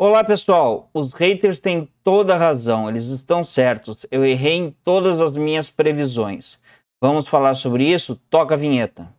Olá pessoal, os haters têm toda a razão, eles estão certos. Eu errei em todas as minhas previsões. Vamos falar sobre isso? Toca a vinheta.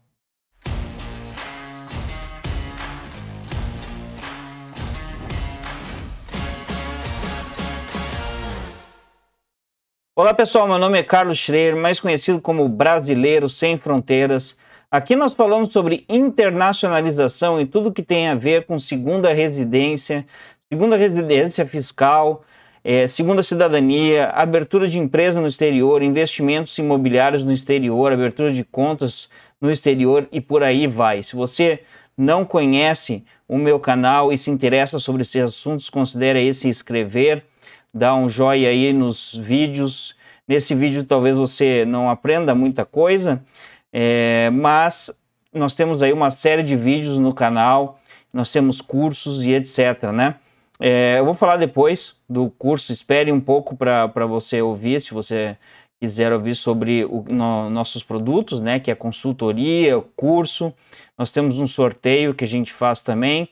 Olá pessoal, meu nome é Carlos Schreier, mais conhecido como Brasileiro Sem Fronteiras. Aqui nós falamos sobre internacionalização e tudo que tem a ver com segunda residência, segunda residência fiscal, é, segunda cidadania, abertura de empresa no exterior, investimentos imobiliários no exterior, abertura de contas no exterior e por aí vai. Se você não conhece o meu canal e se interessa sobre esses assuntos, considere aí se inscrever, dá um joinha aí nos vídeos. Nesse vídeo talvez você não aprenda muita coisa, é, mas nós temos aí uma série de vídeos no canal, nós temos cursos e etc, né? É, eu vou falar depois do curso, espere um pouco para você ouvir, se você quiser ouvir sobre o, no, nossos produtos, né, que é consultoria, o curso. Nós temos um sorteio que a gente faz também.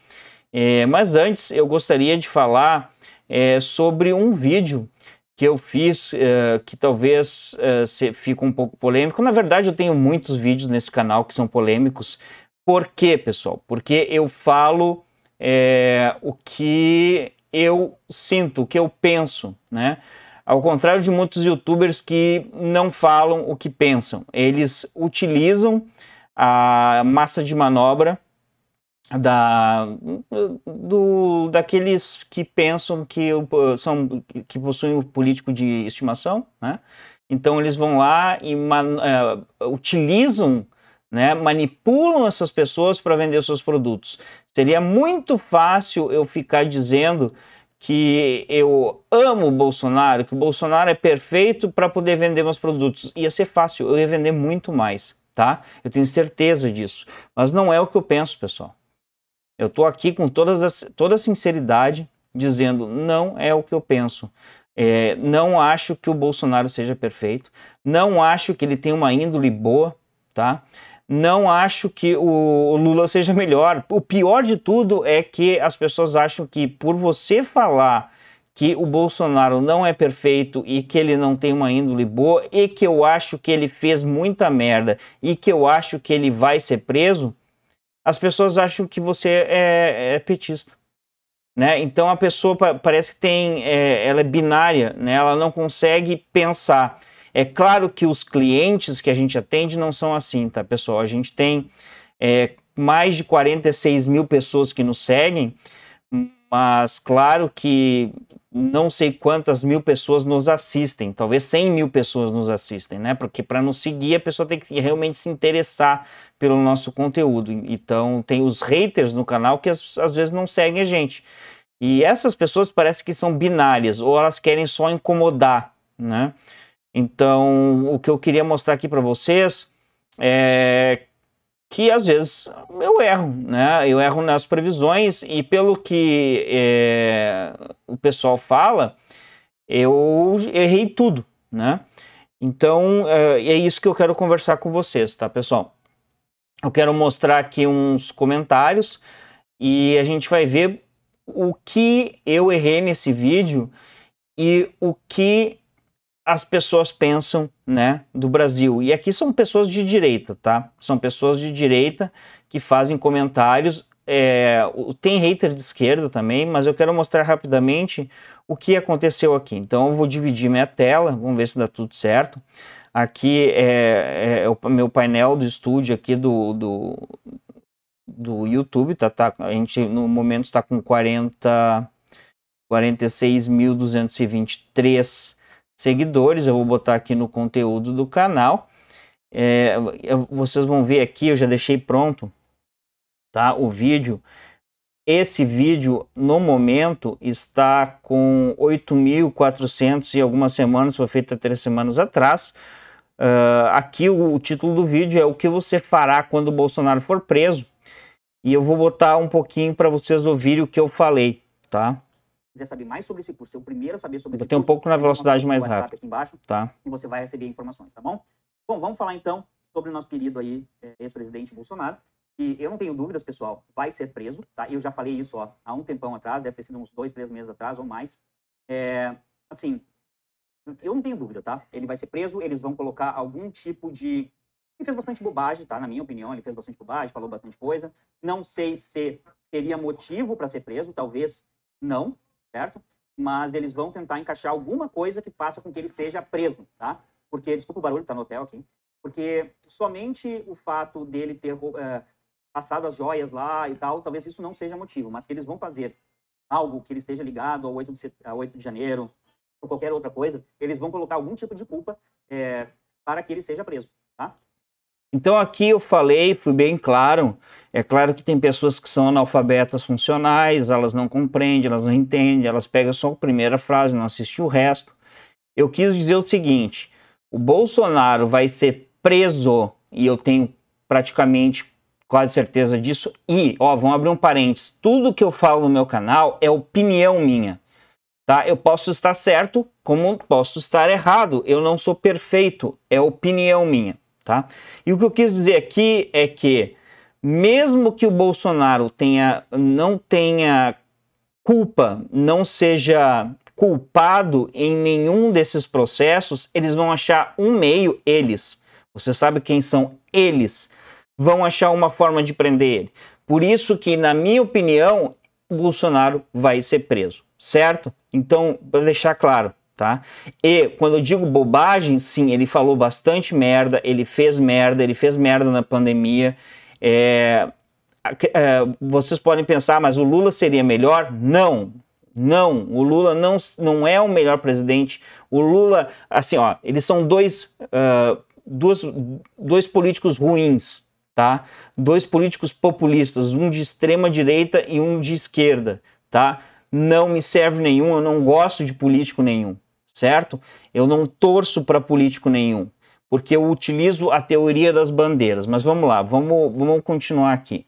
É, mas antes, eu gostaria de falar é, sobre um vídeo que eu fiz, é, que talvez é, se, fique um pouco polêmico. Na verdade, eu tenho muitos vídeos nesse canal que são polêmicos. Por quê, pessoal? Porque eu falo é, o que eu sinto, o que eu penso, né? Ao contrário de muitos youtubers que não falam o que pensam, eles utilizam a massa de manobra da do daqueles que pensam que são que possuem o político de estimação, né? Então eles vão lá e man, uh, utilizam né? Manipulam essas pessoas para vender seus produtos. Seria muito fácil eu ficar dizendo que eu amo o Bolsonaro, que o Bolsonaro é perfeito para poder vender meus produtos. Ia ser fácil, eu ia vender muito mais, tá? Eu tenho certeza disso. Mas não é o que eu penso, pessoal. Eu estou aqui com todas as, toda a sinceridade dizendo não é o que eu penso. É, não acho que o Bolsonaro seja perfeito. Não acho que ele tenha uma índole boa, tá? não acho que o Lula seja melhor. O pior de tudo é que as pessoas acham que por você falar que o Bolsonaro não é perfeito e que ele não tem uma índole boa e que eu acho que ele fez muita merda e que eu acho que ele vai ser preso, as pessoas acham que você é, é petista. Né? Então a pessoa parece que tem, é, ela é binária, né? ela não consegue pensar é claro que os clientes que a gente atende não são assim, tá, pessoal? A gente tem é, mais de 46 mil pessoas que nos seguem, mas claro que não sei quantas mil pessoas nos assistem, talvez 100 mil pessoas nos assistem, né? Porque para nos seguir a pessoa tem que realmente se interessar pelo nosso conteúdo. Então tem os haters no canal que às, vezes não seguem a gente. E essas pessoas parece que são binárias, ou elas querem só incomodar, né? Então, o que eu queria mostrar aqui para vocês é que às vezes eu erro, né? Eu erro nas previsões e pelo que é, o pessoal fala, eu errei tudo, né? Então é, é, isso que eu quero conversar com vocês, tá, pessoal? Eu quero mostrar aqui uns comentários e a gente vai ver o que eu errei nesse vídeo e o que as pessoas pensam, né, do Brasil. E aqui são pessoas de direita, tá? São pessoas de direita que fazem comentários. É, tem hater de esquerda também, mas eu quero mostrar rapidamente o que aconteceu aqui. Então eu vou dividir minha tela, vamos ver se dá tudo certo. Aqui é, é, é o meu painel do estúdio aqui do, do, do YouTube, tá, tá? A gente no momento está com 40, 46.223 seguidores. Eu vou botar aqui no conteúdo do canal. É, vocês vão ver aqui, eu já deixei pronto tá, o vídeo. Esse vídeo, no momento, está com 8.400 e algumas semanas, foi feito há três semanas atrás. Uh, aqui o, o, título do vídeo é o que você fará quando o Bolsonaro for preso. E eu vou botar um pouquinho para vocês ouvirem o que eu falei, tá? quiser saber mais sobre esse curso, ser o primeiro a saber sobre esse Vou ter um pouco na velocidade mais rápida. aqui embaixo. Tá. E você vai receber informações, tá bom? Bom, vamos falar então sobre o nosso querido aí eh, ex-presidente Bolsonaro. E eu não tenho dúvidas, pessoal, vai ser preso, tá? Eu já falei isso ó, há um tempão atrás, deve ter sido uns dois, três meses atrás ou mais. É, assim, eu não tenho dúvida, tá? Ele vai ser preso, eles vão colocar algum tipo de. Ele fez bastante bobagem, tá? Na minha opinião, ele fez bastante bobagem, falou bastante coisa. Não sei se seria motivo para ser preso, talvez não, certo? Mas eles vão tentar encaixar alguma coisa que faça com que ele seja preso, tá? Porque, desculpa o barulho, tá no hotel aqui. Porque somente o fato dele ter uh, passado as joias lá e tal, talvez isso não seja motivo, mas que eles vão fazer algo que ele esteja ligado ao 8 de, 8 de janeiro ou qualquer outra coisa, eles vão colocar algum tipo de culpa é, para que ele seja preso, tá? Então aqui eu falei, fui bem claro, é claro que tem pessoas que são analfabetas funcionais, elas não compreendem, elas não entendem, elas pegam só a primeira frase, não assistem o resto. Eu quis dizer o seguinte: o Bolsonaro vai ser preso, e eu tenho praticamente quase certeza disso. E, ó, vamos abrir um parênteses: tudo que eu falo no meu canal é opinião minha, tá? Eu posso estar certo, como posso estar errado. Eu não sou perfeito, é opinião minha, tá? E o que eu quis dizer aqui é que mesmo que o Bolsonaro tenha, não tenha culpa, não seja culpado em nenhum desses processos, eles vão achar um meio, eles. Você sabe quem são eles. Vão achar uma forma de prender ele. Por isso que, na minha opinião, o Bolsonaro vai ser preso, certo? Então, para deixar claro, tá? E quando eu digo bobagem, sim, ele falou bastante merda, ele fez merda, ele fez merda na pandemia, é, é, vocês podem pensar, mas o Lula seria melhor? Não, não, o Lula não, não é o melhor presidente. O Lula, assim, ó, eles são dois, uh, dois, dois políticos ruins, tá? Dois políticos populistas, um de extrema direita e um de esquerda, tá? Não me serve nenhum, eu não gosto de político nenhum, certo? Eu não torço para político nenhum porque eu utilizo a teoria das bandeiras. Mas vamos lá, vamos, vamos continuar aqui.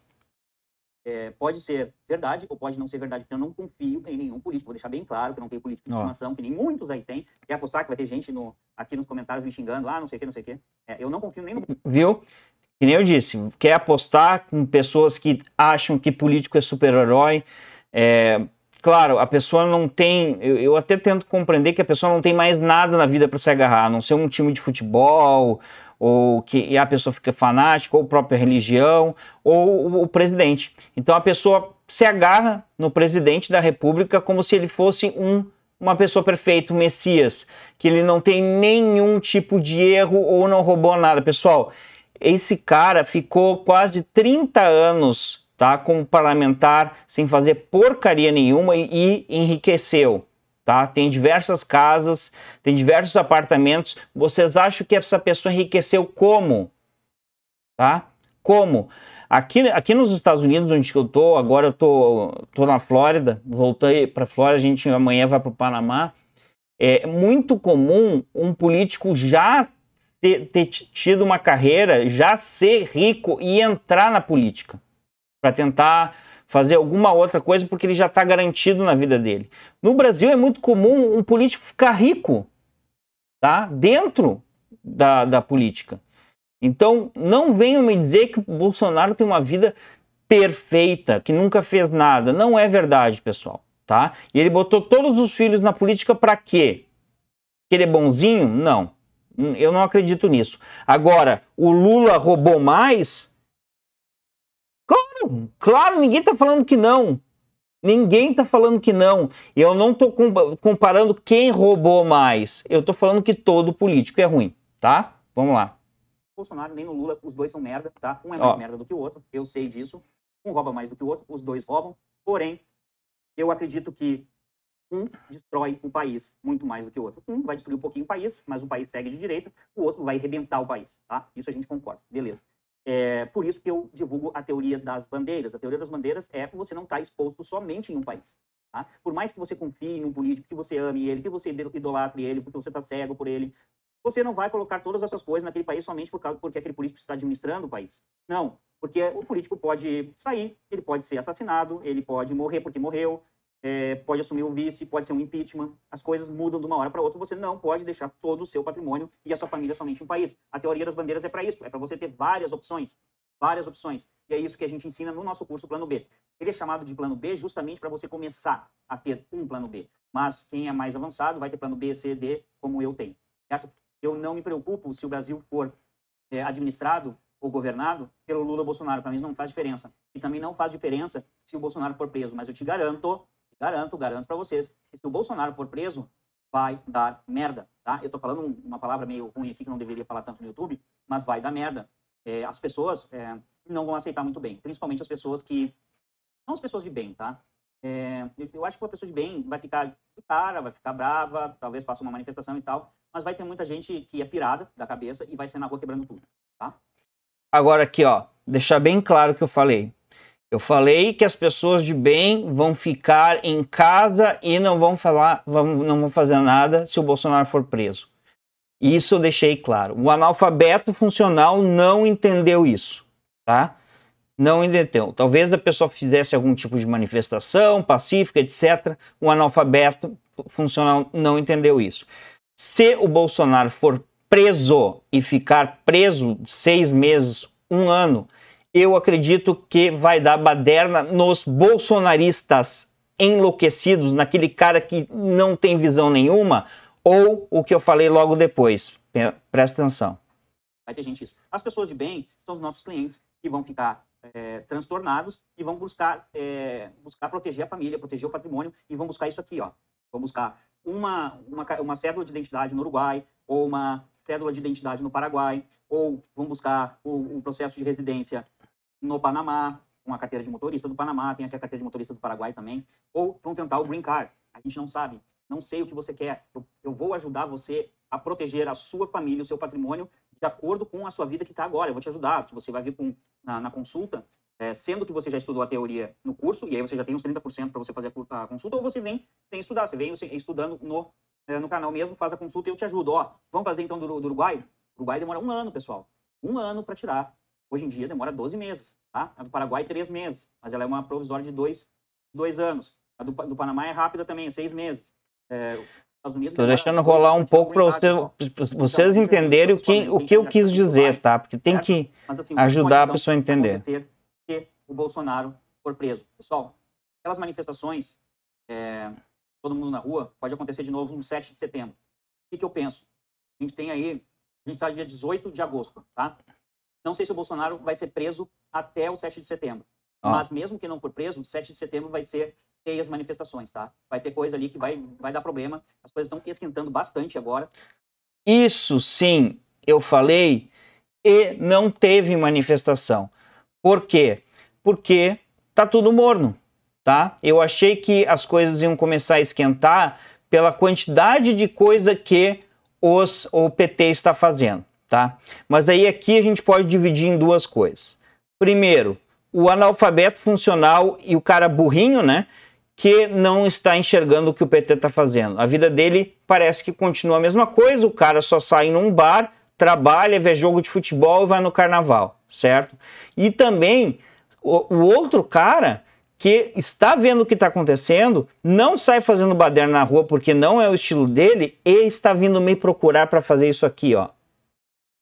É, pode ser verdade ou pode não ser verdade, porque eu não confio em nenhum político. Vou deixar bem claro que eu não tenho político de estimação, que nem muitos aí tem. Quer apostar que vai ter gente no, aqui nos comentários me xingando, ah, não sei o que, não sei o que. É, eu não confio nem no... Viu? Que nem eu disse, quer apostar com pessoas que acham que político é super-herói, é, claro, a pessoa não tem. Eu, eu, até tento compreender que a pessoa não tem mais nada na vida para se agarrar, a não ser um time de futebol, ou que a pessoa fica fanática, ou própria religião, ou o, o presidente. Então a pessoa se agarra no presidente da república como se ele fosse um uma pessoa perfeita, um Messias, que ele não tem nenhum tipo de erro ou não roubou nada. Pessoal, esse cara ficou quase 30 anos tá? Como parlamentar sem fazer porcaria nenhuma e, e enriqueceu. Tá? Tem diversas casas, tem diversos apartamentos. Vocês acham que essa pessoa enriqueceu como? Tá? Como? Aqui, aqui nos Estados Unidos, onde eu tô, agora eu tô, tô na Flórida, voltei para Flórida, a gente amanhã vai para o Panamá. É muito comum um político já ter, ter tido uma carreira, já ser rico e entrar na política para tentar fazer alguma outra coisa porque ele já está garantido na vida dele. No Brasil é muito comum um político ficar rico, tá? Dentro da, da política. Então não venham me dizer que o Bolsonaro tem uma vida perfeita, que nunca fez nada. Não é verdade, pessoal, tá? E ele botou todos os filhos na política para quê? Que ele é bonzinho? Não. Eu não acredito nisso. Agora, o Lula roubou mais? Claro, claro, ninguém está falando que não. Ninguém está falando que não. Eu não estou comparando quem roubou mais. Eu estou falando que todo político é ruim, tá? Vamos lá. Bolsonaro nem o Lula, os dois são merda, tá? Um é mais Ó. merda do que o outro, eu sei disso. Um rouba mais do que o outro, os dois roubam. Porém, eu acredito que um destrói o país muito mais do que o outro. Um vai destruir um pouquinho o país, mas o país segue de direita, o outro vai arrebentar o país, tá? Isso a gente concorda. Beleza. É por isso que eu divulgo a teoria das bandeiras. A teoria das bandeiras é que você não está exposto somente em um país. Tá? Por mais que você confie em um político, que você ame ele, que você idolatre ele, porque você está cego por ele, você não vai colocar todas as suas coisas naquele país somente por causa porque aquele político está administrando o país. Não, porque o político pode sair, ele pode ser assassinado, ele pode morrer porque morreu, é, pode assumir o vice, pode ser um impeachment, as coisas mudam de uma hora para outra, você não pode deixar todo o seu patrimônio e a sua família somente em um país. A teoria das bandeiras é para isso, é para você ter várias opções, várias opções. E é isso que a gente ensina no nosso curso Plano B. Ele é chamado de Plano B justamente para você começar a ter um Plano B. Mas quem é mais avançado vai ter Plano B, C, D, como eu tenho, certo? Eu não me preocupo se o Brasil for é, administrado ou governado pelo Lula ou Bolsonaro. Para mim não faz diferença. E também não faz diferença se o Bolsonaro for preso. Mas eu te garanto Garanto, garanto para vocês que se o Bolsonaro for preso, vai dar merda, tá? Eu tô falando uma palavra meio ruim aqui que não deveria falar tanto no YouTube, mas vai dar merda. É, as pessoas é, não vão aceitar muito bem, principalmente as pessoas que não as pessoas de bem, tá? É, eu acho que uma pessoa de bem vai ficar de cara, vai ficar brava, talvez faça uma manifestação e tal, mas vai ter muita gente que é pirada da cabeça e vai ser na rua quebrando tudo, tá? Agora aqui, ó, deixar bem claro o que eu falei. Eu falei que as pessoas de bem vão ficar em casa e não vão falar, vão, não vão fazer nada se o Bolsonaro for preso. Isso eu deixei claro. O analfabeto funcional não entendeu isso, tá? Não entendeu. Talvez a pessoa fizesse algum tipo de manifestação pacífica, etc. O analfabeto funcional não entendeu isso. Se o Bolsonaro for preso e ficar preso seis meses, um ano, eu acredito que vai dar baderna nos bolsonaristas enlouquecidos, naquele cara que não tem visão nenhuma, ou o que eu falei logo depois. Presta atenção. Vai ter gente isso. As pessoas de bem são os nossos clientes que vão ficar é, transtornados e vão buscar, é, buscar proteger a família, proteger o patrimônio e vão buscar isso aqui, ó. Vão buscar uma, uma, uma cédula de identidade no Uruguai ou uma cédula de identidade no Paraguai ou vão buscar o, o processo de residência no Panamá, com a carteira de motorista do Panamá, tem aqui a carteira de motorista do Paraguai também, ou vão tentar o green card. A gente não sabe, não sei o que você quer. Eu, eu vou ajudar você a proteger a sua família, o seu patrimônio, de acordo com a sua vida que está agora. Eu vou te ajudar. Você vai vir com, na, na consulta, é, sendo que você já estudou a teoria no curso, e aí você já tem uns 30% para você fazer a consulta, ou você vem sem estudar. Você vem estudando no, é, no canal mesmo, faz a consulta e eu te ajudo. Ó, vamos fazer então do, do Uruguai? Uruguai demora um ano, pessoal. Um ano para tirar Hoje em dia demora 12 meses, tá? A do Paraguai, 3 meses, mas ela é uma provisória de 2 dois, anos. A do, do Panamá é rápida também, 6 meses. É, Estou deixando rolar um pouco para você, então, vocês entenderem o que, o que eu quis dizer, tá? Porque tem que assim, ajudar a pessoa a então entender. Se é o Bolsonaro for preso. Pessoal, aquelas manifestações, é, todo mundo na rua, pode acontecer de novo no 7 de setembro. O que, que eu penso? A gente tem aí, a gente está dia 18 de agosto, tá? Não sei se o Bolsonaro vai ser preso até o 7 de setembro. Ah. Mas mesmo que não for preso, 7 de setembro vai ser ter as manifestações, tá? Vai ter coisa ali que vai, vai dar problema. As coisas estão esquentando bastante agora. Isso sim, eu falei, e não teve manifestação. Por quê? Porque tá tudo morno, tá? Eu achei que as coisas iam começar a esquentar pela quantidade de coisa que os, o PT está fazendo tá? Mas aí aqui a gente pode dividir em duas coisas. Primeiro, o analfabeto funcional e o cara burrinho, né? Que não está enxergando o que o PT está fazendo. A vida dele parece que continua a mesma coisa, o cara só sai num bar, trabalha, vê jogo de futebol e vai no carnaval, certo? E também o, o outro cara que está vendo o que está acontecendo, não sai fazendo baderna na rua porque não é o estilo dele e está vindo me procurar para fazer isso aqui, ó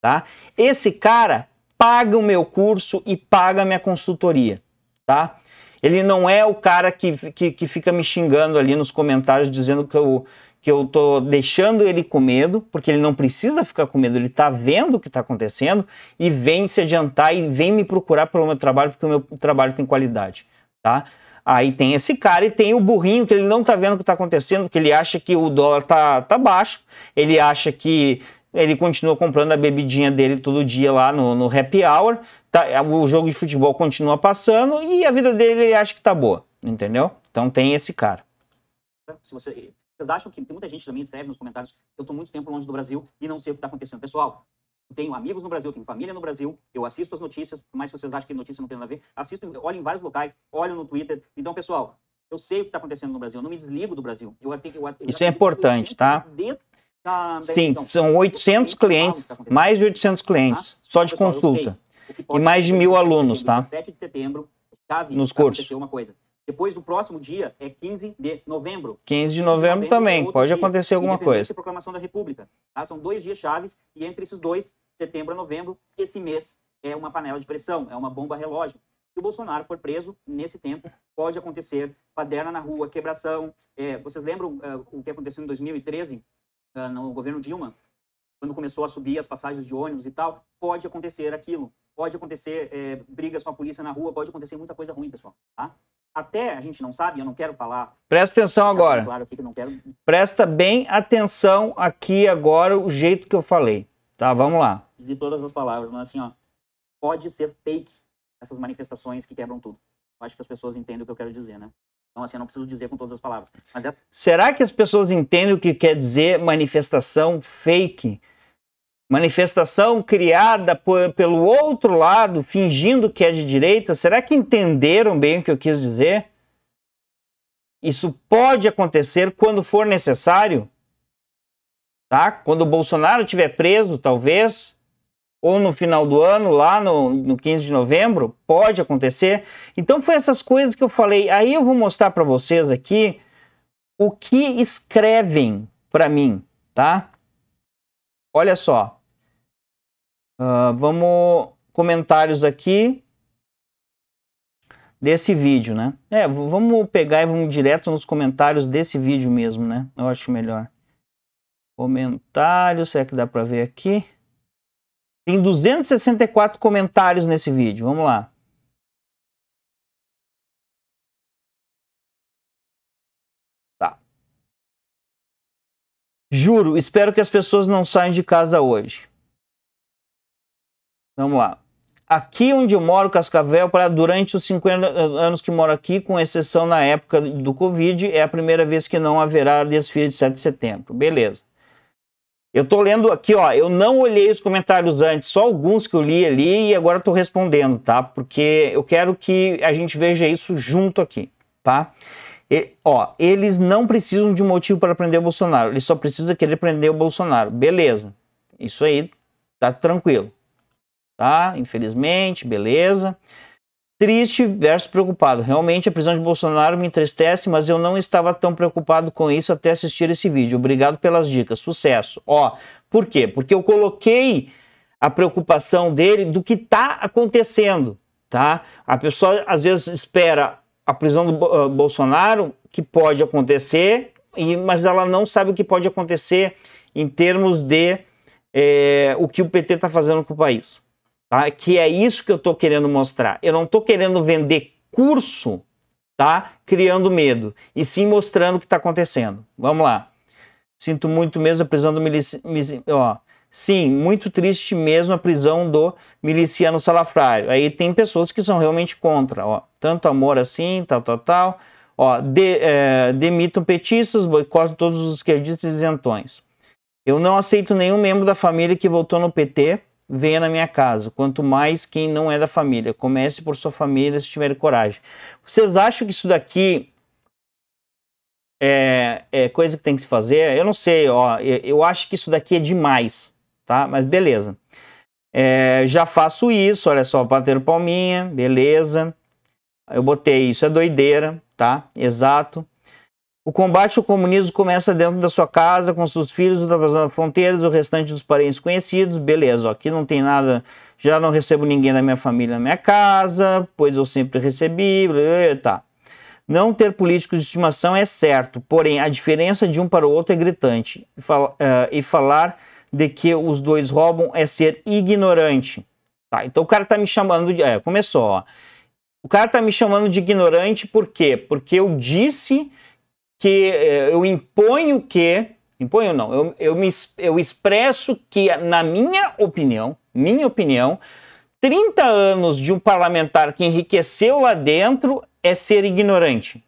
tá? Esse cara paga o meu curso e paga a minha consultoria, tá? Ele não é o cara que, que, que fica me xingando ali nos comentários dizendo que eu, que eu tô deixando ele com medo, porque ele não precisa ficar com medo, ele tá vendo o que tá acontecendo e vem se adiantar e vem me procurar pelo meu trabalho, porque o meu trabalho tem qualidade, tá? Aí tem esse cara e tem o burrinho que ele não tá vendo o que tá acontecendo, porque ele acha que o dólar tá, tá baixo, ele acha que ele continua comprando a bebidinha dele todo dia lá no, no happy hour, tá, o jogo de futebol continua passando e a vida dele ele acha que tá boa, entendeu? Então tem esse cara. Se você, vocês acham que tem muita gente também escreve nos comentários, eu tô muito tempo longe do Brasil e não sei o que tá acontecendo. Pessoal, eu tenho amigos no Brasil, tenho família no Brasil, eu assisto as notícias, mas se vocês acham que notícia não tem nada a ver, assisto, olho em vários locais, olho no Twitter. Então, pessoal, eu sei o que está acontecendo no Brasil, eu não me desligo do Brasil. Eu, eu, eu, Isso é importante, tá? Desde Sim, são 800 clientes, tá? mais de 800 clientes, tá? só de consulta. E mais de mil alunos, tá? Nos cursos. Depois, o próximo dia é 15 de novembro. 15 de novembro, é também, pode acontecer alguma coisa. Proclamação da República. Tá? São dois dias chaves e entre esses dois, setembro a novembro, esse mês é uma panela de pressão, é uma bomba relógio. Se o Bolsonaro for preso, nesse tempo, pode acontecer paderna na rua, quebração. É, vocês lembram é, o que aconteceu em 2013? Ah, no governo Dilma, quando começou a subir as passagens de ônibus e tal, pode acontecer aquilo, pode acontecer é, brigas com a polícia na rua, pode acontecer muita coisa ruim, pessoal, tá? Até a gente não sabe, eu não quero falar. Presta atenção agora. Claro aqui que não quero. Presta bem atenção aqui agora o jeito que eu falei, tá? Vamos lá. De todas as palavras, mas assim, ó, pode ser fake essas manifestações que quebram tudo. Eu acho que as pessoas entendem o que eu quero dizer, né? Então, assim, eu não preciso dizer com todas as palavras. É... Será que as pessoas entendem o que quer dizer manifestação fake? Manifestação criada por, pelo outro lado, fingindo que é de direita? Será que entenderam bem o que eu quis dizer? Isso pode acontecer quando for necessário? Tá? Quando o Bolsonaro estiver preso, talvez, ou no final do ano, lá no, no 15 de novembro, pode acontecer. Então foi essas coisas que eu falei. Aí eu vou mostrar para vocês aqui o que escrevem para mim, tá? Olha só. Uh, vamos comentários aqui desse vídeo, né? É, vamos pegar e vamos direto nos comentários desse vídeo mesmo, né? Eu acho melhor. Comentários, será que dá para ver aqui? Tem 264 comentários nesse vídeo. Vamos lá. Tá. Juro, espero que as pessoas não saiam de casa hoje. Vamos lá. Aqui onde eu moro, Cascavel, para durante os 50 anos que moro aqui, com exceção na época do Covid, é a primeira vez que não haverá desfile de 7 de setembro. Beleza. Eu tô lendo aqui, ó, eu não olhei os comentários antes, só alguns que eu li ali e agora tô respondendo, tá? Porque eu quero que a gente veja isso junto aqui, tá? E, ó, eles não precisam de motivo para prender o Bolsonaro, eles só precisam querer prender o Bolsonaro. Beleza. Isso aí tá tranquilo. Tá? Infelizmente, beleza. Triste versus preocupado. Realmente a prisão de Bolsonaro me entristece, mas eu não estava tão preocupado com isso até assistir esse vídeo. Obrigado pelas dicas. Sucesso. Ó, por quê? Porque eu coloquei a preocupação dele do que está acontecendo, tá? A pessoa às vezes espera a prisão do uh, Bolsonaro, que pode acontecer, e, mas ela não sabe o que pode acontecer em termos de é, o que o PT está fazendo com o país. Tá? Que é isso que eu estou querendo mostrar. Eu não estou querendo vender curso, tá? Criando medo, e sim mostrando o que está acontecendo. Vamos lá. Sinto muito mesmo a prisão do miliciano. Ó, sim, muito triste mesmo a prisão do miliciano salafrário. Aí tem pessoas que são realmente contra, ó. Tanto amor assim, tal, tal, tal. Ó, de, é, demitam petistas, boicotam todos os esquerdistas e isentões. Eu não aceito nenhum membro da família que votou no PT venha na minha casa, quanto mais quem não é da família. Comece por sua família se tiver coragem. Vocês acham que isso daqui é, é coisa que tem que se fazer? Eu não sei, ó, eu acho que isso daqui é demais, tá? Mas beleza. É, já faço isso, olha só, bater palminha, beleza. Eu botei isso é doideira, tá? Exato. O combate ao comunismo começa dentro da sua casa, com seus filhos, ultrapassando fronteiras, o restante dos parentes conhecidos. Beleza, ó, aqui não tem nada, já não recebo ninguém da minha família na minha casa, pois eu sempre recebi, blá, blá, tá. Não ter políticos de estimação é certo, porém a diferença de um para o outro é gritante. E, uh, e falar de que os dois roubam é ser ignorante. Tá, então o cara tá me chamando de. É, começou, ó. O cara tá me chamando de ignorante por quê? Porque eu disse que eh, eu imponho que. Imponho não, eu, eu, me, eu expresso que, na minha opinião, minha opinião, 30 anos de um parlamentar que enriqueceu lá dentro é ser ignorante.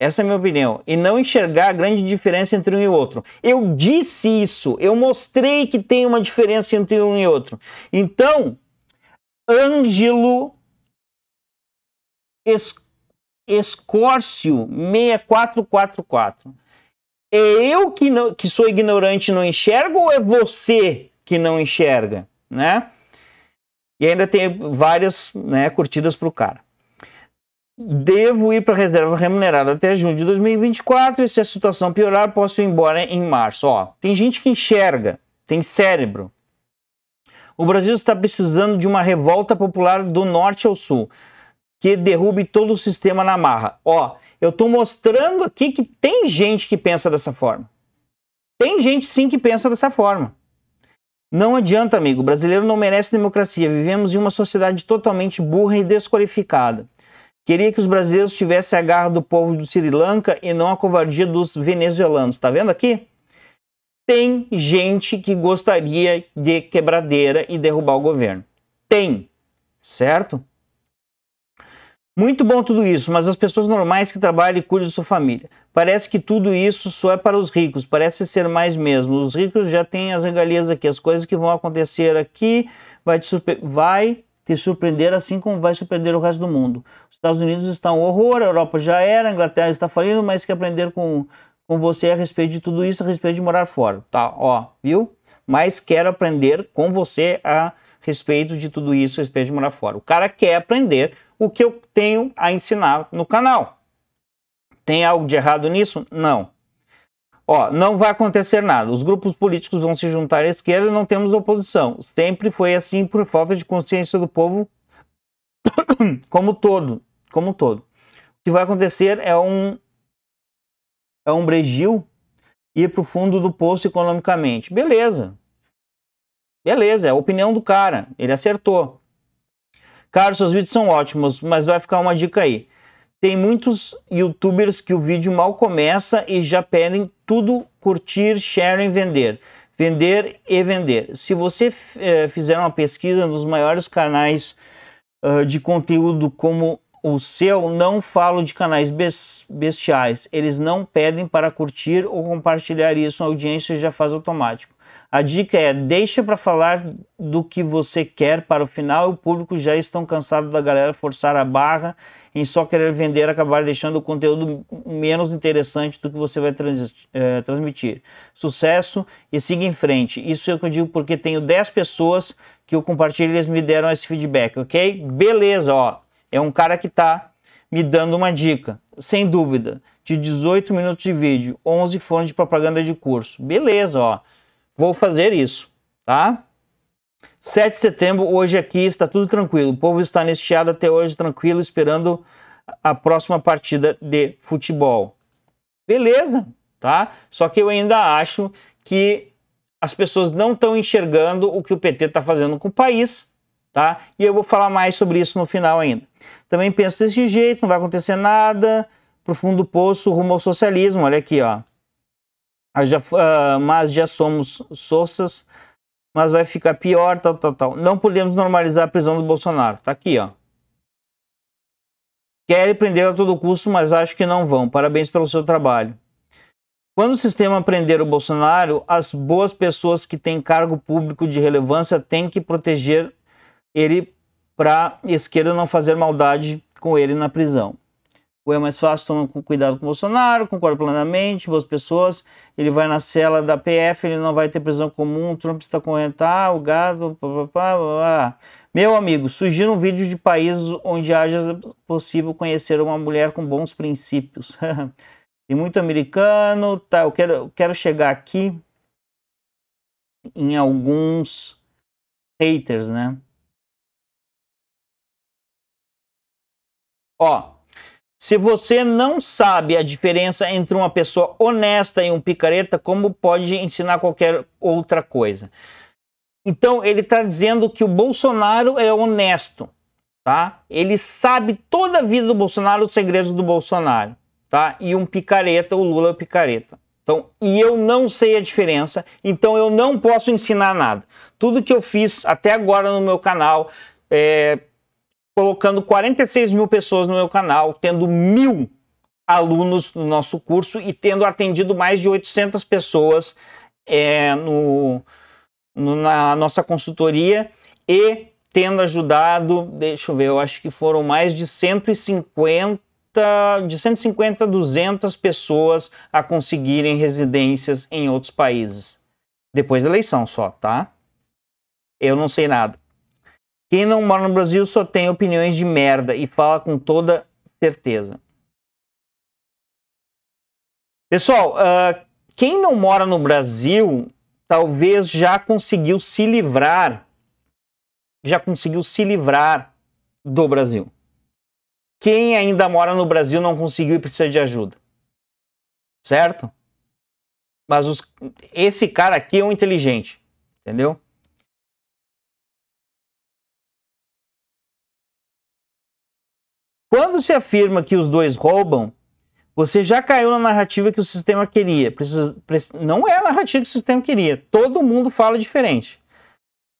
Essa é a minha opinião. E não enxergar a grande diferença entre um e outro. Eu disse isso, eu mostrei que tem uma diferença entre um e outro. Então, Ângelo Escobar Escórcio 6444. É eu que, não, que sou ignorante e não enxergo ou é você que não enxerga, né? E ainda tem várias né, curtidas para o cara. Devo ir para a reserva remunerada até junho de 2024 e se a situação piorar, posso ir embora em março. Ó, tem gente que enxerga, tem cérebro. O Brasil está precisando de uma revolta popular do norte ao sul que derrube todo o sistema na marra. Ó, eu estou mostrando aqui que tem gente que pensa dessa forma. Tem gente sim que pensa dessa forma. Não adianta, amigo. O brasileiro não merece democracia. Vivemos em uma sociedade totalmente burra e desqualificada. Queria que os brasileiros tivessem a garra do povo do Sri Lanka e não a covardia dos venezuelanos. Tá vendo aqui? Tem gente que gostaria de quebradeira e derrubar o governo. Tem, certo? Muito bom tudo isso, mas as pessoas normais que trabalham e cuidam de sua família. Parece que tudo isso só é para os ricos, parece ser mais mesmo. Os ricos já têm as regalias aqui, as coisas que vão acontecer aqui vai te, vai te surpreender assim como vai surpreender o resto do mundo. Os Estados Unidos estão um horror, a Europa já era, a Inglaterra está falindo, mas que aprender com, com você a respeito de tudo isso, a respeito de morar fora. Tá, ó, viu? Mas quero aprender com você a respeito de tudo isso, a respeito de morar fora. O cara quer aprender o que eu tenho a ensinar no canal. Tem algo de errado nisso? Não. Ó, não vai acontecer nada. Os grupos políticos vão se juntar à esquerda e não temos oposição. Sempre foi assim por falta de consciência do povo como todo, como todo. O que vai acontecer é um é um brejil ir para o fundo do poço economicamente. Beleza. Beleza, é a opinião do cara, ele acertou. Carlos, seus vídeos são ótimos, mas vai ficar uma dica aí. Tem muitos youtubers que o vídeo mal começa e já pedem tudo curtir, share e vender. Vender e vender. Se você eh, fizer uma pesquisa nos maiores canais uh, de conteúdo como o seu, não falo de canais bestiais. Eles não pedem para curtir ou compartilhar isso, a audiência já faz automático. A dica é: deixa para falar do que você quer para o final. O público já estão cansados da galera forçar a barra em só querer vender, acabar deixando o conteúdo menos interessante do que você vai trans, eh, transmitir. Sucesso e siga em frente. Isso é o que eu digo porque tenho 10 pessoas que eu compartilho e eles me deram esse feedback, ok? Beleza, ó. É um cara que tá me dando uma dica. Sem dúvida, de 18 minutos de vídeo, 11 foram de propaganda de curso. Beleza, ó vou fazer isso, tá? 7 de setembro, hoje aqui está tudo tranquilo. O povo está neste estiado até hoje tranquilo, esperando a próxima partida de futebol. Beleza, tá? Só que eu ainda acho que as pessoas não estão enxergando o que o PT está fazendo com o país, tá? E eu vou falar mais sobre isso no final ainda. Também penso desse jeito, não vai acontecer nada, pro fundo do poço, rumo ao socialismo, olha aqui, ó. Ah, já, uh, mas já somos sossas, mas vai ficar pior, tal, tal, tal. Não podemos normalizar a prisão do Bolsonaro. Tá aqui, ó. Querem prender a todo custo, mas acho que não vão. Parabéns pelo seu trabalho. Quando o sistema prender o Bolsonaro, as boas pessoas que têm cargo público de relevância têm que proteger ele para a esquerda não fazer maldade com ele na prisão o é mais fácil, toma cuidado com o Bolsonaro, concordo plenamente, boas pessoas. Ele vai na cela da PF, ele não vai ter prisão comum, Trump está correndo, tá, o gado, Meu amigo, sugira um vídeo de países onde haja possível conhecer uma mulher com bons princípios. Tem muito americano, tá? Eu quero, eu quero chegar aqui em alguns haters, né? Ó, se você não sabe a diferença entre uma pessoa honesta e um picareta, como pode ensinar qualquer outra coisa? Então, ele está dizendo que o Bolsonaro é honesto, tá? Ele sabe toda a vida do Bolsonaro, os segredos do Bolsonaro, tá? E um picareta, o Lula é o picareta. Então, e eu não sei a diferença, então eu não posso ensinar nada. Tudo que eu fiz até agora no meu canal, é, colocando 46 mil pessoas no meu canal, tendo mil alunos no nosso curso e tendo atendido mais de 800 pessoas é, no, no, na nossa consultoria e tendo ajudado, deixa eu ver, eu acho que foram mais de 150 de 150 a 200 pessoas a conseguirem residências em outros países. Depois da eleição só, tá? Eu não sei nada. Quem não mora no Brasil só tem opiniões de merda e fala com toda certeza. Pessoal, uh, quem não mora no Brasil talvez já conseguiu se livrar, já conseguiu se livrar do Brasil. Quem ainda mora no Brasil não conseguiu e precisa de ajuda. Certo? Mas os, esse cara aqui é um inteligente, entendeu? Quando se afirma que os dois roubam, você já caiu na narrativa que o sistema queria. Precisa, não é a narrativa que o sistema queria. Todo mundo fala diferente.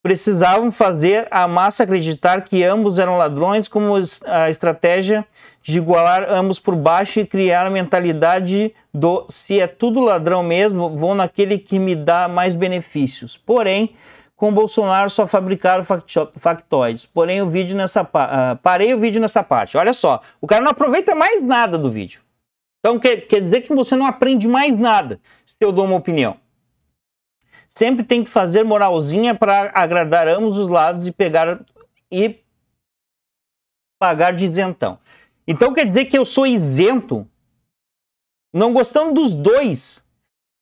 Precisavam fazer a massa acreditar que ambos eram ladrões, como a estratégia de igualar ambos por baixo e criar a mentalidade do se é tudo ladrão mesmo, vou naquele que me dá mais benefícios. Porém, com Bolsonaro só fabricaram factoides. Porém, o vídeo nessa uh, parei o vídeo nessa parte. Olha só, o cara não aproveita mais nada do vídeo. Então quer, quer dizer que você não aprende mais nada se eu dou uma opinião. Sempre tem que fazer moralzinha para agradar ambos os lados e pegar e pagar de isentão. Então quer dizer que eu sou isento, não gostando dos dois,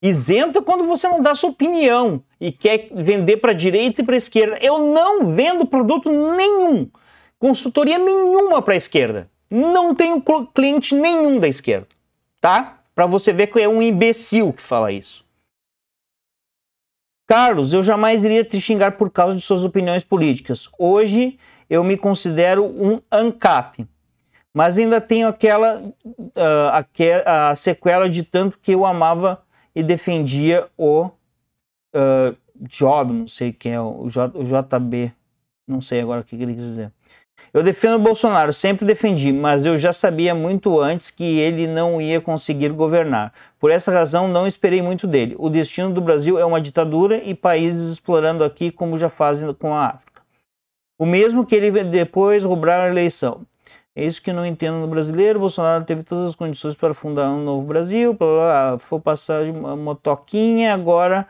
Isento quando você não dá sua opinião e quer vender para direita e para esquerda. Eu não vendo produto nenhum, consultoria nenhuma para a esquerda. Não tenho cliente nenhum da esquerda, tá? Para você ver que é um imbecil que fala isso. Carlos, eu jamais iria te xingar por causa de suas opiniões políticas. Hoje eu me considero um ANCAP, mas ainda tenho aquela uh, ah, a, a sequela de tanto que eu amava e defendia o uh, Job, não sei quem é, o, J, o JB, não sei agora o que ele quis dizer. Eu defendo o Bolsonaro, sempre defendi, mas eu já sabia muito antes que ele não ia conseguir governar. Por essa razão, não esperei muito dele. O destino do Brasil é uma ditadura e países explorando aqui, como já fazem com a África. O mesmo que ele depois roubar a eleição. É isso que não entendo no brasileiro. Bolsonaro teve todas as condições para fundar um novo Brasil, blá, blá, blá. Ah, passar de uma motoquinha, agora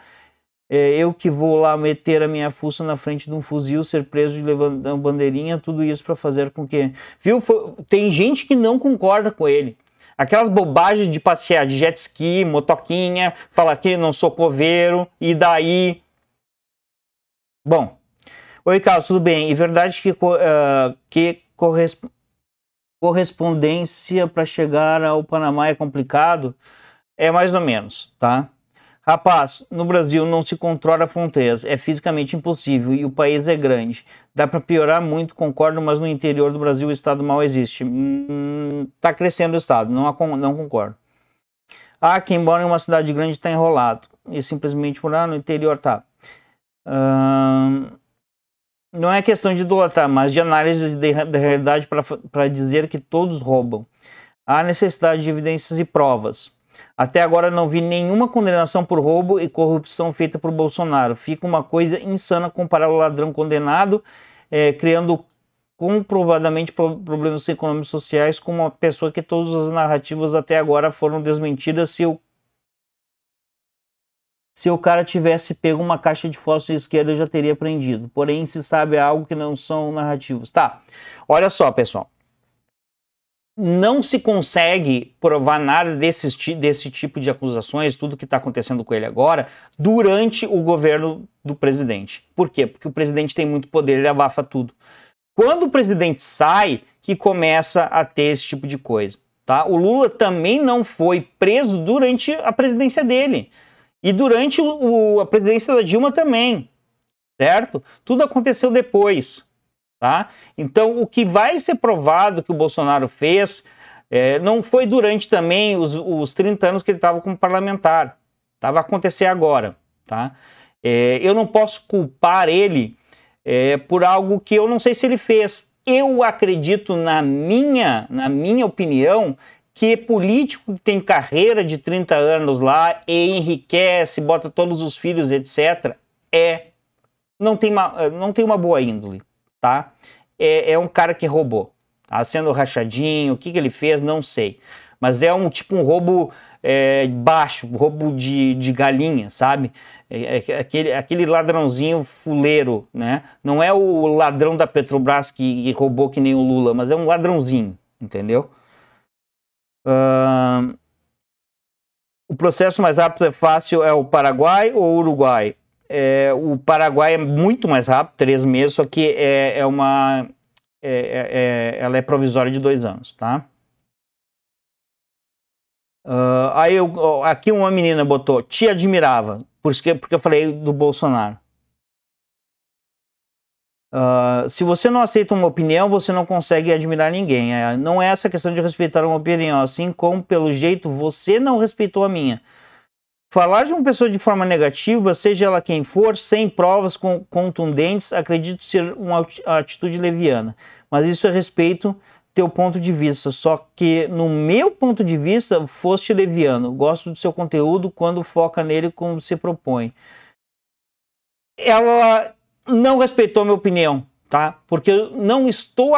é, eu que vou lá meter a minha fuça na frente de um fuzil, ser preso de levantar bandeirinha, tudo isso para fazer com que. Viu? Tem gente que não concorda com ele. Aquelas bobagens de passear de jet ski, motoquinha, falar que não sou coveiro, e daí. Bom. Oi, Carlos, tudo bem? E verdade que, uh, que corresponde correspondência para chegar ao Panamá é complicado? É mais ou menos, tá? Rapaz, no Brasil não se controla fronteiras, é fisicamente impossível e o país é grande. Dá para piorar muito, concordo, mas no interior do Brasil o Estado mal existe. Hum, tá crescendo o Estado, não, não concordo. Ah, quem mora em uma cidade grande está enrolado. E simplesmente morar ah, no interior tá não é questão de idolatrar, tá? mas de análise da realidade para dizer que todos roubam. Há necessidade de evidências e provas. Até agora não vi nenhuma condenação por roubo e corrupção feita por Bolsonaro. Fica uma coisa insana comparar o ladrão condenado, é, criando comprovadamente problemas econômicos e sociais, com uma pessoa que todas as narrativas até agora foram desmentidas se o se o cara tivesse pego uma caixa de fósforo esquerda, eu já teria aprendido. Porém, se sabe é algo que não são narrativos. Tá. Olha só, pessoal. Não se consegue provar nada desse desse tipo de acusações, tudo que está acontecendo com ele agora, durante o governo do presidente. Por quê? Porque o presidente tem muito poder, ele abafa tudo. Quando o presidente sai, que começa a ter esse tipo de coisa. Tá? O Lula também não foi preso durante a presidência dele. E durante o, a presidência da Dilma também, certo? Tudo aconteceu depois, tá? Então, o que vai ser provado que o Bolsonaro fez é, não foi durante também os, os 30 anos que ele estava como parlamentar, tá? Vai acontecer agora, tá? É, eu não posso culpar ele é, por algo que eu não sei se ele fez. Eu acredito na minha, na minha opinião, que político que tem carreira de 30 anos lá e enriquece, bota todos os filhos, etc., é não tem uma, eh, não tem uma boa índole, tá? É, é um cara que roubou, tá? Sendo rachadinho, o que, que ele fez, não sei. Mas é um tipo um roubo é, baixo, roubo de, de galinha, sabe? É, é, aquele, aquele ladrãozinho fuleiro, né? Não é o ladrão da Petrobras que, que roubou que nem o Lula, mas é um ladrãozinho, entendeu? Uh, o processo mais rápido é fácil é o Paraguai ou o Uruguai? É, o Paraguai é muito mais rápido, três meses, só que é, é uma. É, é, é ela é provisória de dois anos, tá? Uh, aí eu, aqui uma menina botou, te admirava, porque, porque eu falei do Bolsonaro. Uh, se você não aceita uma opinião, você não consegue admirar ninguém. É, não é essa questão de respeitar uma opinião, assim como pelo jeito você não respeitou a minha. Falar de uma pessoa de forma negativa, seja ela quem for, sem provas contundentes, acredito ser uma atitude leviana. Mas isso é respeito teu ponto de vista. Só que, no meu ponto de vista, foste leviano. Gosto do seu conteúdo quando foca nele como se propõe. Ela não respeitou a minha opinião, tá? Porque eu não estou,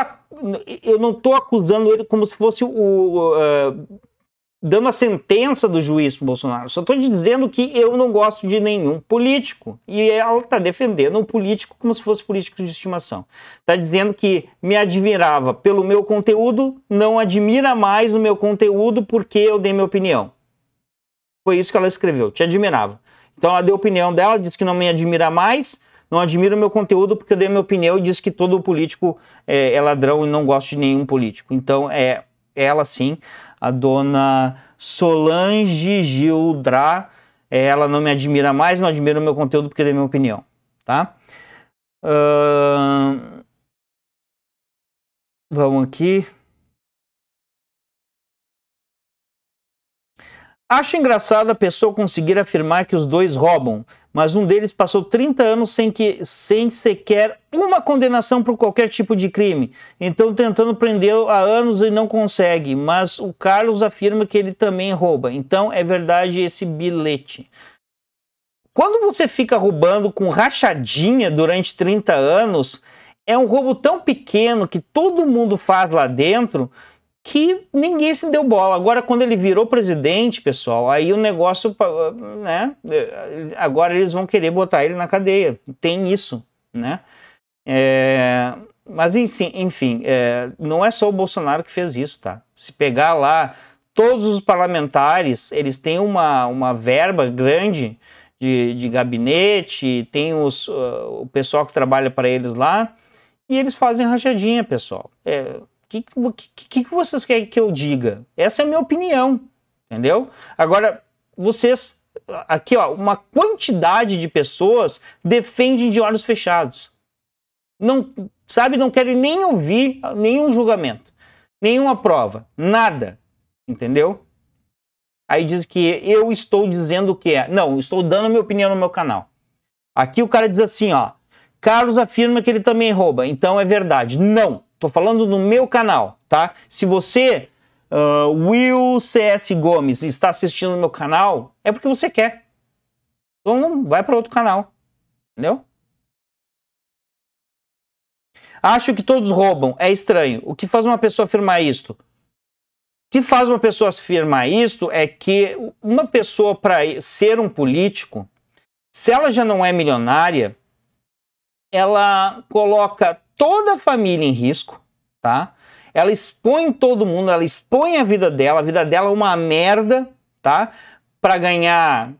eu não estou acusando ele como se fosse o uh, dando a sentença do juiz Bolsonaro. Só estou dizendo que eu não gosto de nenhum político. E ela está defendendo um político como se fosse político de estimação. Está dizendo que me admirava pelo meu conteúdo, não admira mais o meu conteúdo porque eu dei minha opinião. Foi isso que ela escreveu, te admirava. Então ela deu a opinião dela, disse que não me admira mais, não admira o meu conteúdo porque eu dei minha opinião e disse que todo político é, é ladrão e não gosto de nenhum político. Então é ela sim, a dona Solange Gildra, é, ela não me admira mais, não admira o meu conteúdo porque dei minha opinião, tá? Uh... Vamos aqui. Acho engraçado a pessoa conseguir afirmar que os dois roubam, mas um deles passou 30 anos sem, que, sem sequer uma condenação por qualquer tipo de crime. Então, tentando prendê-lo há anos e não consegue, mas o Carlos afirma que ele também rouba. Então, é verdade esse bilhete. Quando você fica roubando com rachadinha durante 30 anos, é um roubo tão pequeno que todo mundo faz lá dentro que ninguém se deu bola. Agora, quando ele virou presidente, pessoal, aí o negócio, né? Agora eles vão querer botar ele na cadeia. Tem isso, né? É, mas enfim, é, não é só o Bolsonaro que fez isso, tá? Se pegar lá, todos os parlamentares, eles têm uma, uma verba grande de, de gabinete, tem os, uh, o pessoal que trabalha para eles lá, e eles fazem rachadinha, pessoal. É, o que, que, que vocês querem que eu diga? Essa é a minha opinião, entendeu? Agora, vocês, aqui ó, uma quantidade de pessoas defendem de olhos fechados. Não, sabe, não querem nem ouvir nenhum julgamento, nenhuma prova, nada, entendeu? Aí diz que eu estou dizendo o que é. Não, estou dando a minha opinião no meu canal. Aqui o cara diz assim, ó, Carlos afirma que ele também rouba, então é verdade. Não, Tô falando no meu canal, tá? Se você, uh, Will CS Gomes, está assistindo no meu canal, é porque você quer. Então não vai para outro canal, entendeu? Acho que todos roubam. É estranho. O que faz uma pessoa afirmar isto? O que faz uma pessoa afirmar isto é que uma pessoa, para ser um político, se ela já não é milionária, ela coloca toda a família em risco, tá? Ela expõe todo mundo, ela expõe a vida dela, a vida dela é uma merda, tá? Para ganhar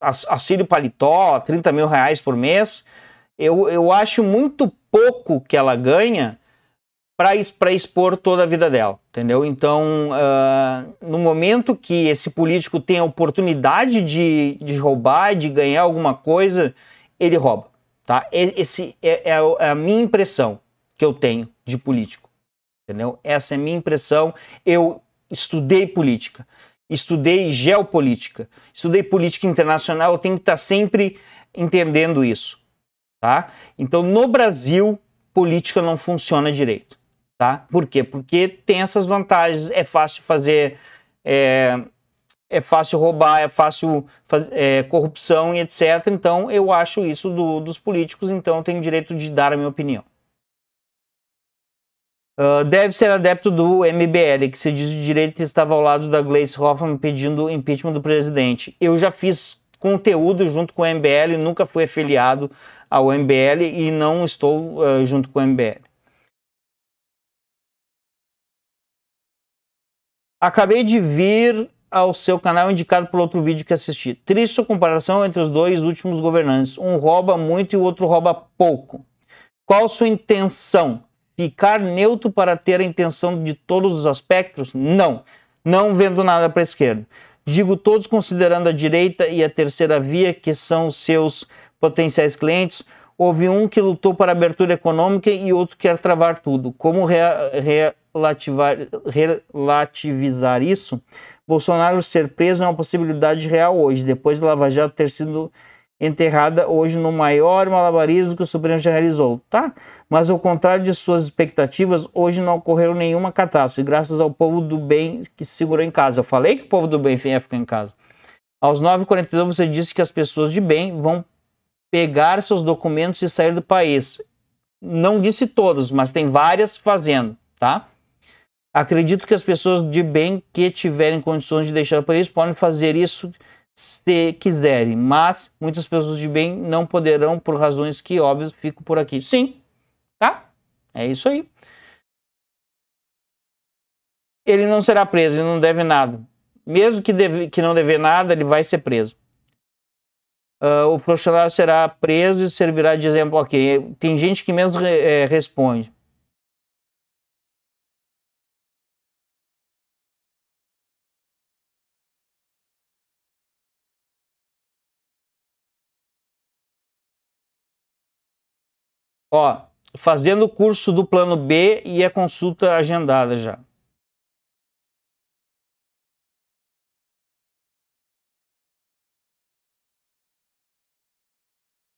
auxílio paletó, 30 mil reais por mês. Eu, eu acho muito pouco que ela ganha para expor toda a vida dela, entendeu? Então, uh, no momento que esse político tem a oportunidade de, de roubar, de ganhar alguma coisa, ele rouba. Tá? Esse é, é, é a minha impressão que eu tenho de político. Entendeu? Essa é a minha impressão. Eu estudei política, estudei geopolítica, estudei política internacional, eu tenho que estar tá sempre entendendo isso, tá? Então, no Brasil, política não funciona direito, tá? Por quê? Porque tem essas vantagens, é fácil fazer é, é fácil roubar, é fácil é, corrupção e etc. Então eu acho isso do, dos políticos, então eu tenho direito de dar a minha opinião. Uh, deve ser adepto do MBL, que se diz de direita estava ao lado da Gleice Hoffmann pedindo impeachment do presidente. Eu já fiz conteúdo junto com o MBL, nunca fui afiliado ao MBL e não estou uh, junto com o MBL. Acabei de vir ao seu canal indicado pelo outro vídeo que assisti. Triste comparação entre os dois últimos governantes. Um rouba muito e o outro rouba pouco. Qual sua intenção? Ficar neutro para ter a intenção de todos os aspectos? Não. Não vendo nada para a esquerda. Digo todos considerando a direita e a terceira via, que são seus potenciais clientes. Houve um que lutou para abertura econômica e outro quer travar tudo. Como relativar, relativizar isso? Bolsonaro ser preso é uma possibilidade real hoje, depois de Lava Jato ter sido enterrada hoje no maior malabarismo que o Supremo já realizou, tá? Mas ao contrário de suas expectativas, hoje não ocorreu nenhuma catástrofe, graças ao povo do bem que se segurou em casa. Eu falei que o povo do bem ia ficar em casa. Aos 9h42 você disse que as pessoas de bem vão pegar seus documentos e sair do país. Não disse todos, mas tem várias fazendo, tá? Acredito que as pessoas de bem que tiverem condições de deixar o país podem fazer isso se quiserem, mas muitas pessoas de bem não poderão por razões que óbvias fico por aqui. Sim, tá? É isso aí. Ele não será preso, ele não deve nada. Mesmo que, deve, que não dever nada, ele vai ser preso. Uh, o funcionário será preso e servirá de exemplo. Ok, tem gente que mesmo é, responde. Ó, fazendo o curso do plano B e a consulta agendada já.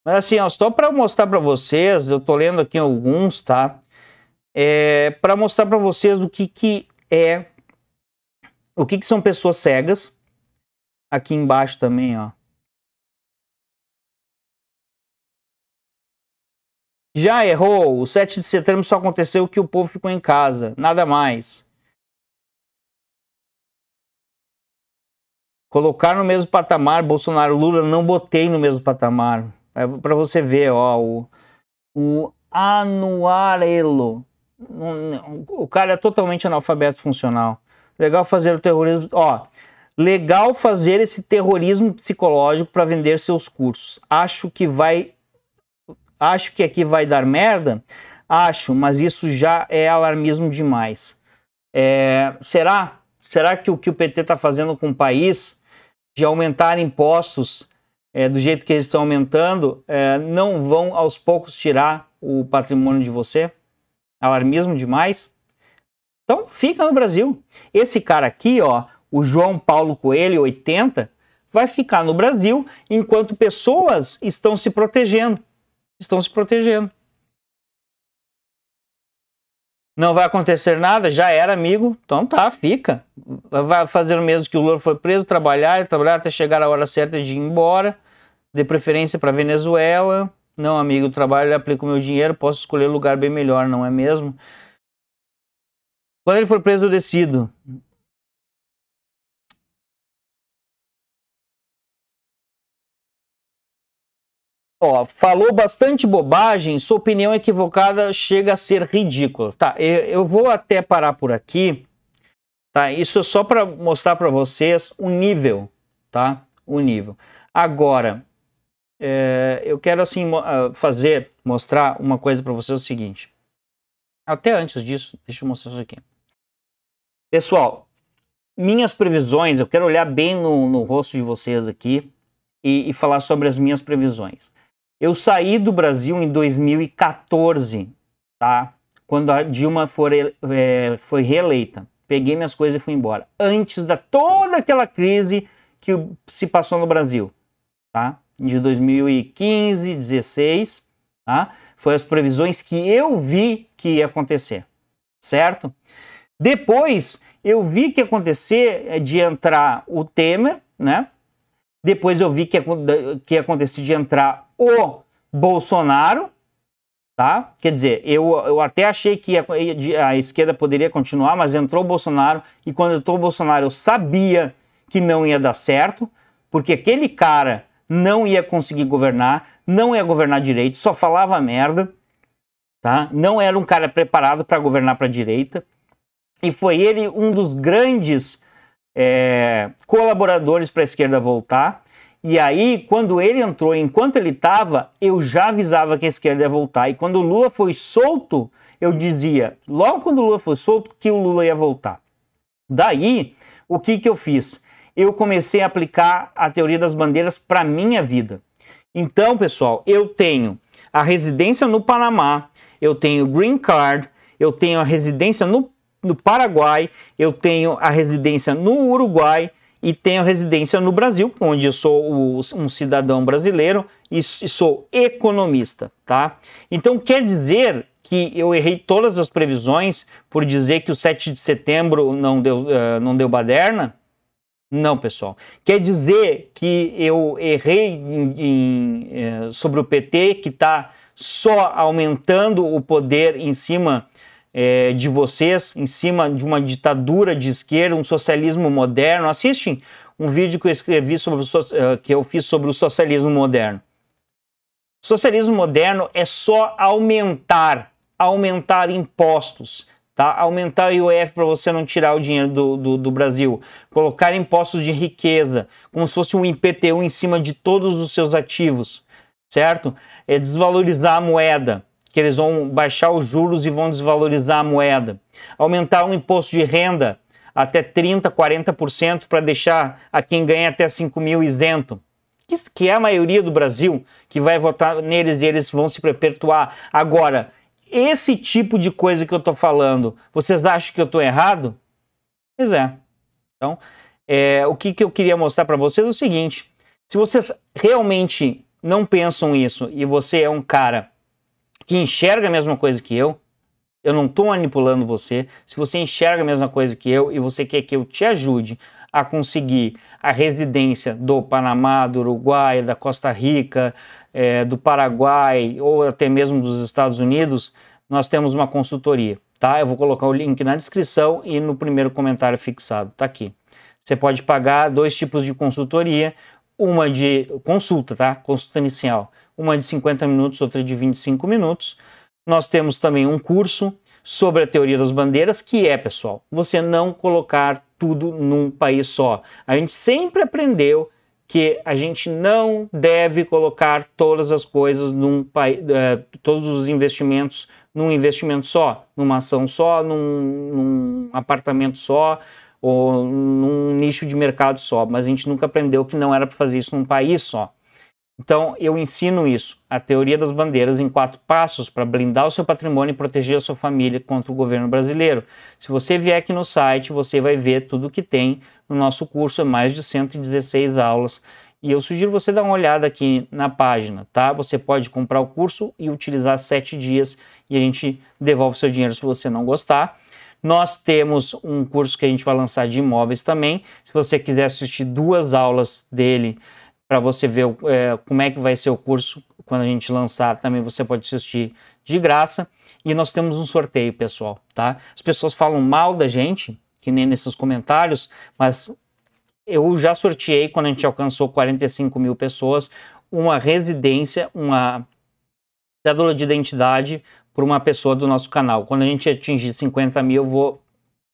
Mas assim, ó, só para mostrar para vocês, eu tô lendo aqui alguns, tá? É, para mostrar para vocês o que que é, o que que são pessoas cegas. Aqui embaixo também, ó. Já errou. O 7 de setembro só aconteceu que o povo ficou em casa, nada mais. Colocar no mesmo patamar, Bolsonaro, Lula, não botei no mesmo patamar. É para você ver, ó, o, o Anuarelo. O cara é totalmente analfabeto funcional. Legal fazer o terrorismo. Ó, legal fazer esse terrorismo psicológico para vender seus cursos. Acho que vai Acho que aqui vai dar merda? Acho, mas isso já é alarmismo demais. É, será? Será que o que o PT está fazendo com o país de aumentar impostos é, do jeito que eles estão aumentando é, não vão aos poucos tirar o patrimônio de você? Alarmismo demais? Então fica no Brasil. Esse cara aqui, ó, o João Paulo Coelho, 80, vai ficar no Brasil enquanto pessoas estão se protegendo estão se protegendo. Não vai acontecer nada, já era amigo, então tá, fica. Vai fazer o mesmo que o Lula foi preso, trabalhar, trabalhar até chegar a hora certa de ir embora, de preferência para Venezuela. Não, amigo, trabalho, aplico meu dinheiro, posso escolher lugar bem melhor, não é mesmo? Quando ele for preso, eu decido. Ó, falou bastante bobagem, sua opinião equivocada chega a ser ridícula. Tá, eu, eu vou até parar por aqui, tá? Isso é só para mostrar para vocês o nível, tá? O nível. Agora, é, eu quero assim ah, fazer, mostrar uma coisa para vocês é o seguinte. Até antes disso, deixa eu mostrar isso aqui. Pessoal, minhas previsões, eu quero olhar bem no, no rosto de vocês aqui e, e falar sobre as minhas previsões. Eu saí do Brasil em 2014, tá? Quando a Dilma for, é, foi reeleita. Peguei minhas coisas e fui embora. Antes da toda aquela crise que se passou no Brasil, tá? De 2015, 16, tá? Foi as previsões que eu vi que ia acontecer, certo? Depois, eu vi que acontecer é, de entrar o Temer, né? Depois eu vi que, que ia acontecer de entrar o Bolsonaro, tá? Quer dizer, eu, eu até achei que a, a, esquerda poderia continuar, mas entrou o Bolsonaro e quando entrou o Bolsonaro eu sabia que não ia dar certo, porque aquele cara não ia conseguir governar, não ia governar direito, só falava merda, tá? Não era um cara preparado para governar para a direita e foi ele um dos grandes é, colaboradores para a esquerda voltar. E aí, quando ele entrou, enquanto ele estava, eu já avisava que a esquerda ia voltar. E quando o Lula foi solto, eu dizia, logo quando o Lula foi solto, que o Lula ia voltar. Daí, o que, que eu fiz? Eu comecei a aplicar a teoria das bandeiras para minha vida. Então, pessoal, eu tenho a residência no Panamá, eu tenho green card, eu tenho a residência no, no Paraguai, eu tenho a residência no Uruguai, e tenho residência no Brasil, onde eu sou um cidadão brasileiro e sou economista, tá? Então quer dizer que eu errei todas as previsões por dizer que o 7 de setembro não deu, uh, não deu baderna? Não, pessoal. Quer dizer que eu errei em, em, eh, sobre o PT, que está só aumentando o poder em cima é, de vocês em cima de uma ditadura de esquerda, um socialismo moderno. Assistem um vídeo que eu escrevi sobre so eh, que eu fiz sobre o socialismo moderno. socialismo moderno é só aumentar, aumentar impostos, tá? Aumentar o IOF para você não tirar o dinheiro do, do, do, Brasil, colocar impostos de riqueza, como se fosse um IPTU em cima de todos os seus ativos, certo? É desvalorizar a moeda, que eles vão baixar os juros e vão desvalorizar a moeda. Aumentar o imposto de renda até 30%, 40% para deixar a quem ganha até 5 mil isento. Que é a maioria do Brasil que vai votar neles e eles vão se perpetuar. Agora, esse tipo de coisa que eu estou falando, vocês acham que eu estou errado? Pois é. Então, é, o que, que eu queria mostrar para vocês é o seguinte: se vocês realmente não pensam isso e você é um cara que enxerga a mesma coisa que eu. Eu não estou manipulando você. Se você enxerga a mesma coisa que eu e você quer que eu te ajude a conseguir a residência do Panamá, do Uruguai, da Costa Rica, é, do Paraguai ou até mesmo dos Estados Unidos, nós temos uma consultoria, tá? Eu vou colocar o link na descrição e no primeiro comentário fixado, tá aqui. Você pode pagar dois tipos de consultoria, uma de consulta, tá? Consulta inicial uma de 50 minutos, outra de 25 minutos. Nós temos também um curso sobre a teoria das bandeiras, que é, pessoal, você não colocar tudo num país só. A gente sempre aprendeu que a gente não deve colocar todas as coisas num país, é, todos os investimentos num investimento só, numa ação só, num, num apartamento só ou num nicho de mercado só. Mas a gente nunca aprendeu que não era para fazer isso num país só. Então, eu ensino isso, a teoria das bandeiras em quatro passos para blindar o seu patrimônio e proteger a sua família contra o governo brasileiro. Se você vier aqui no site, você vai ver tudo que tem no nosso curso, é mais de 116 aulas. E eu sugiro você dar uma olhada aqui na página, tá? Você pode comprar o curso e utilizar sete dias e a gente devolve seu dinheiro se você não gostar. Nós temos um curso que a gente vai lançar de imóveis também. Se você quiser assistir duas aulas dele, para você ver é, como é que vai ser o curso quando a gente lançar. Também você pode assistir de graça. E nós temos um sorteio, pessoal, tá? As pessoas falam mal da gente, que nem nesses comentários, mas eu já sorteei quando a gente alcançou 45 mil pessoas uma residência, uma cédula de identidade por uma pessoa do nosso canal. Quando a gente atingir 50 mil, eu vou,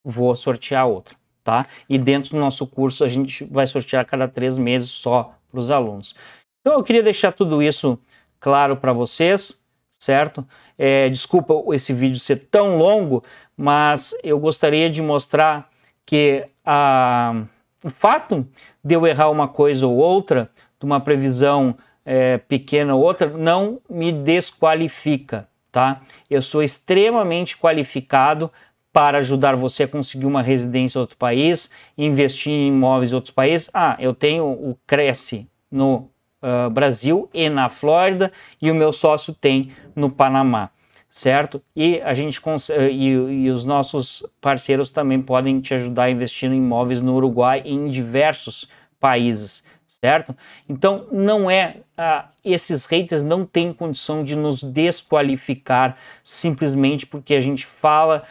vou sortear outra, tá? E dentro do nosso curso, a gente vai sortear a cada três meses só para os alunos. Então eu queria deixar tudo isso claro para vocês, certo? É, desculpa esse vídeo ser tão longo, mas eu gostaria de mostrar que a, ah, o fato de eu errar uma coisa ou outra, de uma previsão é, pequena ou outra, não me desqualifica, tá? Eu sou extremamente qualificado para ajudar você a conseguir uma residência em outro país, investir em imóveis em outros países. Ah, eu tenho o Cresce no uh, Brasil e na Flórida e o meu sócio tem no Panamá, certo? E a gente eh, e, e os nossos parceiros também podem te ajudar a investir em imóveis no Uruguai e em diversos países certo? Então não é ah, esses haters não têm condição de nos desqualificar simplesmente porque a gente fala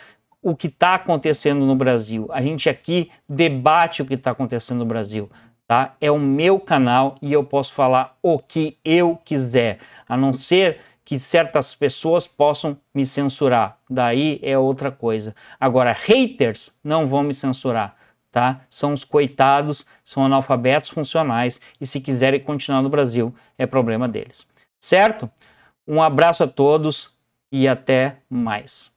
o que está acontecendo no Brasil. A gente aqui debate o que está acontecendo no Brasil. Tá? É o meu canal e eu posso falar o que eu quiser, a não ser que certas pessoas possam me censurar. Daí é outra coisa. Agora, haters não vão me censurar. Tá? São os coitados, são analfabetos funcionais e se quiserem continuar no Brasil, é problema deles. Certo? Um abraço a todos e até mais.